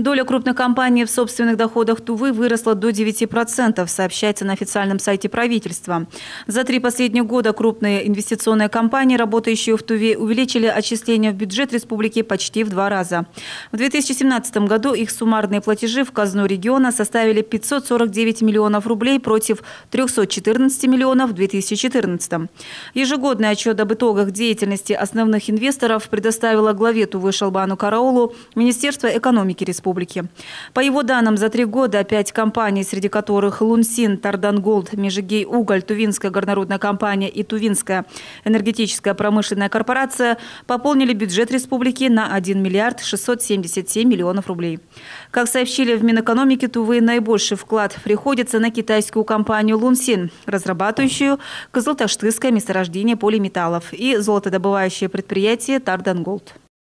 Доля крупных компаний в собственных доходах Тувы выросла до 9%, сообщается на официальном сайте правительства. За три последних года крупные инвестиционные компании, работающие в Туве, увеличили отчисления в бюджет республики почти в два раза. В 2017 году их суммарные платежи в казну региона составили 549 миллионов рублей против 314 миллионов в 2014. Ежегодный отчет об итогах деятельности основных инвесторов предоставила главе Тувы Шалбану Караулу Министерство экономики республики республики. По его данным, за три года пять компаний, среди которых Лунсин, Тарданголд, Межигей Уголь, Тувинская горнорудная компания и Тувинская энергетическая промышленная корпорация пополнили бюджет республики на 1 миллиард 677 миллионов рублей. Как сообщили в Минэкономике Тувы, наибольший вклад приходится на китайскую компанию Лунсин, разрабатывающую Кызылташтынское месторождение полиметаллов и золотодобывающее предприятие Тарданголд.